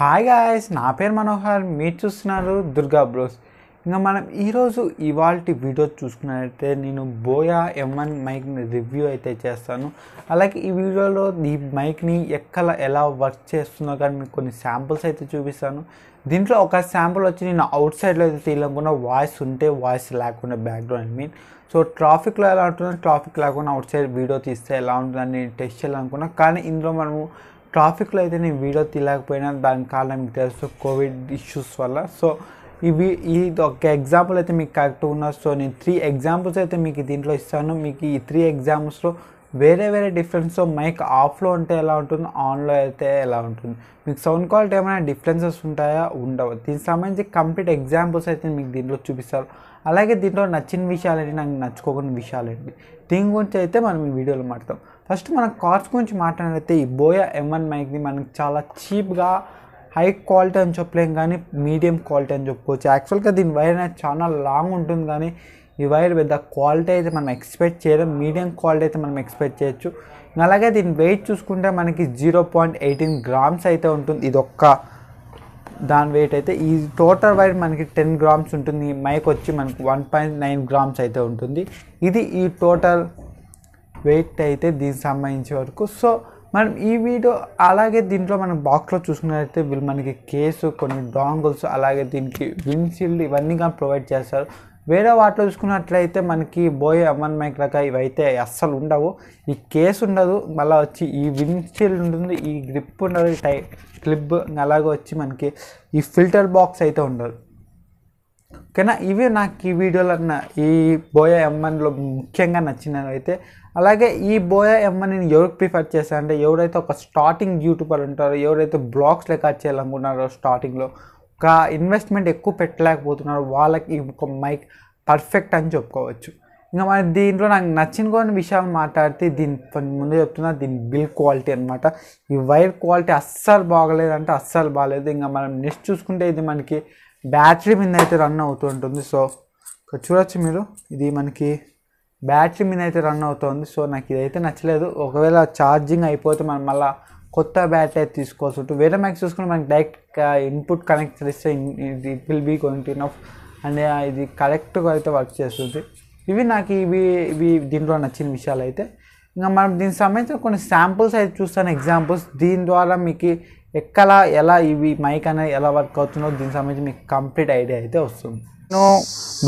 hi guys నా పేరు మనోహర్ మీరు చూస్తున్నారు దుర్గా బ్రోస్ ఇంకా మనం ఈరోజు ఇవాళ వీడియో చూసుకున్నట్లయితే నేను బోయా ఎంఎన్ మైక్ని రివ్యూ అయితే చేస్తాను అలాగే ఈ వీడియోలో ఈ మైక్ని ఎక్కడ ఎలా వర్క్ చేస్తుందో కానీ మీకు కొన్ని శాంపుల్స్ అయితే చూపిస్తాను దీంట్లో ఒక శాంపుల్ వచ్చి నేను అవుట్ సైడ్లో అయితే తీయాలనుకున్న వాయిస్ ఉంటే వాయిస్ లేకుండా బ్యాక్గ్రౌండ్ మీన్ సో ట్రాఫిక్లో ఎలా ఉంటుందో ట్రాఫిక్ లేకుండా అవుట్ సైడ్ వీడియో తీస్తే ఎలా ఉంటుందని నేను టెస్ట్ చేయాలనుకున్నా కానీ ఇందులో మనము ట్రాఫిక్లో అయితే నేను వీడియో తీయలేకపోయినా దాని కారణం మీకు తెలుసు కోవిడ్ ఇష్యూస్ వల్ల సో ఇవి ఇది ఒక ఎగ్జాంపుల్ అయితే మీకు కరెక్ట్ ఉన్న సో నేను త్రీ ఎగ్జాంపుల్స్ అయితే మీకు దీంట్లో ఇస్తాను మీకు ఈ త్రీ ఎగ్జాంపుల్స్లో వేరే వేరే డిఫరెన్స్తో మైక్ ఆఫ్లో ఉంటే ఎలా ఉంటుంది ఆన్లో అయితే ఎలా ఉంటుంది మీకు సౌండ్ క్వాలిటీ ఏమైనా డిఫరెన్సెస్ ఉంటాయా ఉండవు దీనికి సంబంధించి కంప్లీట్ ఎగ్జాంపుల్స్ అయితే మీకు దీంట్లో చూపిస్తారు అలాగే దీంట్లో నచ్చిన విషయాలు అండి నాకు నచ్చుకోకుండా విషయాలేంటి దీని గురించి అయితే మనం ఈ వీడియోలో మాట్లాడతాం ఫస్ట్ మనం కార్స్ గురించి మాట్లాడితే ఈ బోయా ఎంఎన్ మైక్ని మనకి చాలా చీప్గా హై క్వాలిటీ అని చెప్పలేం కానీ మీడియం క్వాలిటీ అని చెప్పుకోవచ్చు యాక్చువల్గా దీని వైర్ అనేది చాలా లాంగ్ ఉంటుంది కానీ విత్ పెద్ద క్వాలిటీ అయితే మనం ఎక్స్పెక్ట్ చేయడం మీడియం క్వాలిటీ అయితే మనం ఎక్స్పెక్ట్ చేయొచ్చు అలాగే దీని వెయిట్ చూసుకుంటే మనకి జీరో పాయింట్ ఎయిటీన్ గ్రామ్స్ అయితే ఉంటుంది ఇది ఒక్క దాని వెయిట్ అయితే ఈ టోటల్ వైర్ మనకి టెన్ గ్రామ్స్ ఉంటుంది మైక్ వచ్చి మనకి వన్ పాయింట్ నైన్ గ్రామ్స్ అయితే ఉంటుంది ఇది ఈ టోటల్ వెయిట్ అయితే దీనికి సంబంధించే వరకు సో మనం ఈ వీడియో అలాగే దీంట్లో మనం బాక్స్లో చూసుకున్నట్లయితే వీళ్ళు మనకి కేసు కొన్ని డాంగుల్స్ అలాగే దీనికి విండ్షీల్డ్ ఇవన్నీ కానీ ప్రొవైడ్ చేస్తారు వేరే వాటిలో చూసుకున్నట్లయితే మనకి బోయ్ అమన్ మైక్ లక ఇవైతే అస్సలు ఉండవు ఈ కేసు ఉండదు మళ్ళీ వచ్చి ఈ విండ్షీల్డ్ ఉంటుంది ఈ గ్రిప్ ఉండదు ఈ టై క్లిప్ అలాగే వచ్చి మనకి ఈ ఫిల్టర్ బాక్స్ అయితే ఉండదు ఓకేనా ఇవి నాకు ఈ వీడియోలో ఈ బోయా ఎంఎన్లో ముఖ్యంగా నచ్చినవి అయితే అలాగే ఈ బోయా ఎంఎన్ నేను ఎవరికి ప్రిఫర్ చేశాను అంటే ఎవరైతే ఒక స్టార్టింగ్ యూట్యూబర్ ఉంటారో ఎవరైతే బ్లాగ్స్ లెక్క చేయాలనుకున్నారో స్టార్టింగ్లో ఇన్వెస్ట్మెంట్ ఎక్కువ పెట్టలేకపోతున్నారు వాళ్ళకి ఒక మైక్ పర్ఫెక్ట్ అని చెప్పుకోవచ్చు ఇంకా మన దీంట్లో నాకు నచ్చిన కొన్ని విషయాలు మాట్లాడితే దీని ముందు చెప్తున్నా దీని బిల్ క్వాలిటీ అనమాట ఈ వైర్ క్వాలిటీ అస్సలు బాగలేదంటే అస్సలు బాగలేదు ఇంకా మనం నెక్స్ట్ చూసుకుంటే ఇది మనకి బ్యాటరీ మీద అయితే రన్ అవుతూ ఉంటుంది సో ఇక్కడ చూడొచ్చు మీరు ఇది మనకి బ్యాటరీ మీద అయితే రన్ అవుతుంది సో నాకు ఇదైతే నచ్చలేదు ఒకవేళ ఛార్జింగ్ అయిపోతే మనం మళ్ళీ కొత్త బ్యాటరీ అయితే తీసుకోవచ్చు వేరే మ్యాక్స్ చూసుకుంటే మనకి డైరెక్ట్ ఇన్పుట్ కనెక్ట్ చేస్తే ఇది will be going off and ఇది కరెక్ట్గా అయితే వర్క్ చేస్తుంది ఇవి నాకు ఇవి ఇవి దీంట్లో నచ్చిన విషయాలు అయితే ఇంకా మనం దీనికి సంబంధించిన కొన్ని శాంపుల్స్ అయితే చూస్తాను ఎగ్జాంపుల్స్ దీని ద్వారా మీకు ఎక్కడ ఎలా ఇవి మైక్ అనేది ఎలా వర్క్ అవుతుందో దీనికి సంబంధించి మీకు కంప్లీట్ ఐడియా అయితే వస్తుంది నేను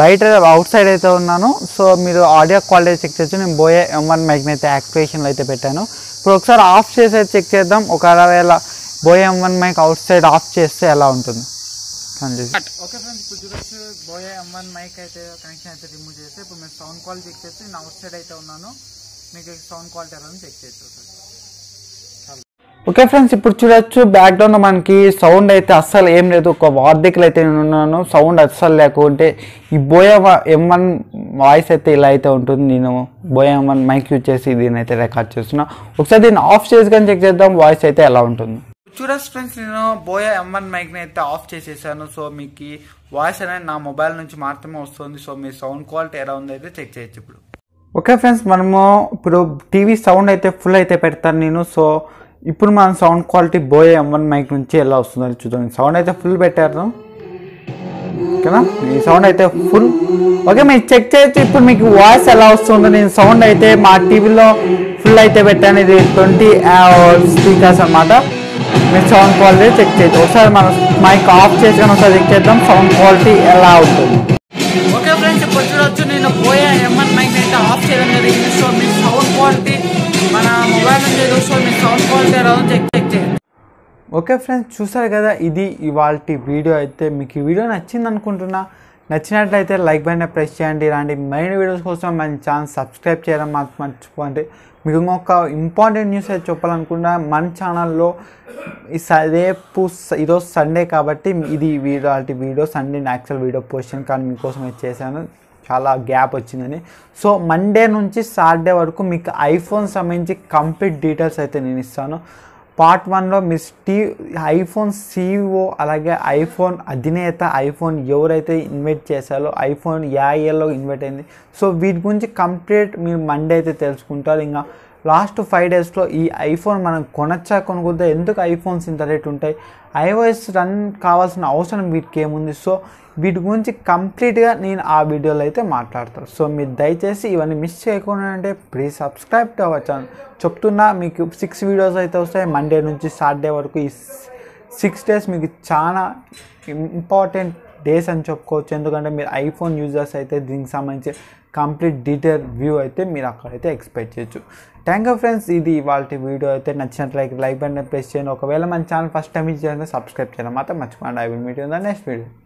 బయట అవుట్ సైడ్ అయితే ఉన్నాను సో మీరు ఆడియో క్వాలిటీ చెక్ చేసి నేను బోయే ఎం వన్ మైక్ని అయితే యాక్టివేషన్లో అయితే పెట్టాను ఇప్పుడు ఒకసారి ఆఫ్ చేసేది చెక్ చేద్దాం ఒకవేళ Boya one mic outside off చేస్తే ఎలా ఉంటుంది ఓకే ఫ్రెండ్స్ ఇప్పుడు చూడొచ్చు ఎం వన్ మైక్ అయితే కనెక్షన్ అయితే రిమూవ్ చేస్తే ఇప్పుడు మేము సౌండ్ క్వాలిటీ చెక్ చేస్తే నేను అవుట్ సైడ్ అయితే ఉన్నాను మీకు సౌండ్ క్వాలిటీ ఎలా చెక్ చేస్తాను ఓకే ఫ్రెండ్స్ ఇప్పుడు చూడొచ్చు బ్యాక్గ్రౌండ్ మనకి సౌండ్ అయితే అస్సలు ఏం లేదు ఒక వార్ధికులు అయితే నేను ఉన్నాను సౌండ్ అస్సలు లేకుంటే ఈ బోయా ఎం వన్ వాయిస్ అయితే ఇలా అయితే ఉంటుంది నేను Boya M one mic use చేసి దీని అయితే రికార్డ్ చేస్తున్నా ఒకసారి దీన్ని ఆఫ్ చేసి కానీ చెక్ చేద్దాం వాయిస్ అయితే ఎలా ఉంటుంది చూడొచ్చు ఫ్రెండ్స్ నేను బోయా ఎం వన్ మైక్ని అయితే ఆఫ్ చేసేసాను సో మీకు వాయిస్ అనేది నా మొబైల్ నుంచి మాత్రమే వస్తుంది సో మీ సౌండ్ క్వాలిటీ ఎలా ఉందో అయితే చెక్ చేయొచ్చు ఇప్పుడు ఓకే ఫ్రెండ్స్ మనము ఇప్పుడు టీవీ సౌండ్ అయితే ఫుల్ అయితే పెడతాను నేను సో ఇప్పుడు మనం sound quality Boya one mic నుంచి ఎలా వస్తుందని చూద్దాం సౌండ్ అయితే ఫుల్ పెట్టారు కదా ఈ సౌండ్ అయితే ఫుల్ ఓకే మీరు చెక్ చేయొచ్చు ఇప్పుడు మీకు వాయిస్ ఎలా వస్తుందో నేను సౌండ్ అయితే మా టీవీలో ఫుల్ అయితే పెట్టాను ఇది ట్వంటీ స్పీకర్స్ అనమాట మీరు సౌండ్ క్వాలిటీ చెక్ చేయొచ్చు ఒకసారి మనం మైక్ ఆఫ్ చేసుకొని ఒకసారి చెక్ చేద్దాం సౌండ్ క్వాలిటీ ఎలా అవుతుంది ఓకే ఫ్రెండ్స్ ఇప్పుడు చూడొచ్చు నేను పోయా ఎంఎన్ మైక్ అయితే ఆఫ్ చేయడం జరిగింది సో మీ సౌండ్ క్వాలిటీ ఓకే ఫ్రెండ్స్ చూసారు కదా ఇది ఇవాళ వీడియో అయితే మీకు ఈ వీడియో నచ్చింది అనుకుంటున్నా నచ్చినట్లయితే లైక్ పైన ప్రెస్ చేయండి ఇలాంటి మెయిన్ వీడియోస్ కోసం మన ఛానల్ సబ్స్క్రైబ్ చేయడం మాకు మర్చిపోండి మీకు ఇంకొక ఇంపార్టెంట్ న్యూస్ అయితే చెప్పాలనుకున్నా మన ఛానల్లో రేపు ఈరోజు సండే కాబట్టి ఇది video video Sunday actual video posting కానీ మీకోసం చేశాను చాలా గ్యాప్ వచ్చిందని సో మండే నుంచి సాటర్డే వరకు మీకు ఐఫోన్ సంబంధించి కంప్లీట్ డీటెయిల్స్ అయితే నేను ఇస్తాను పార్ట్ వన్లో మీ స్టీ ఐఫోన్ సిఇఓ అలాగే ఐఫోన్ అధినేత ఐఫోన్ ఎవరైతే ఇన్వైట్ చేశారో ఐఫోన్ యా ఇయర్లో ఇన్వైట్ అయింది సో వీటి గురించి కంప్లీట్ మీరు మండే అయితే తెలుసుకుంటారు ఇంకా లాస్ట్ ఫైవ్ డేస్లో ఈ ఐఫోన్ మనం కొనచ్చా కొనుక్కుంటే ఎందుకు ఐఫోన్స్ ఇంత రేట్ ఉంటాయి ఐఓఎస్ రన్ కావాల్సిన అవసరం వీటికి ఏముంది సో వీటి గురించి కంప్లీట్గా నేను ఆ వీడియోలో అయితే మాట్లాడతాను సో మీరు దయచేసి ఇవన్నీ మిస్ చేయకుండా అంటే please subscribe to our channel చెప్తున్నా మీకు సిక్స్ వీడియోస్ అయితే వస్తాయి మండే నుంచి సాటర్డే వరకు ఈ సిక్స్ డేస్ మీకు చాలా ఇంపార్టెంట్ డేస్ అని చెప్పుకోవచ్చు ఎందుకంటే మీరు ఐఫోన్ యూజర్స్ అయితే దీనికి సంబంధించి కంప్లీట్ డీటెయిల్ వ్యూ అయితే మీరు అక్కడైతే ఎక్స్పెక్ట్ చేయొచ్చు థ్యాంక్ యూ ఫ్రెండ్స్ ఇది వాళ్ళ వీడియో అయితే నచ్చినట్లయితే లైక్ బటన్ ప్రెస్ చేయండి ఒకవేళ మన ఛానల్ ఫస్ట్ టైం ఇచ్చేయండి సబ్స్క్రైబ్ చేయడం మాత్రం మర్చిపోండి I will meet in the next video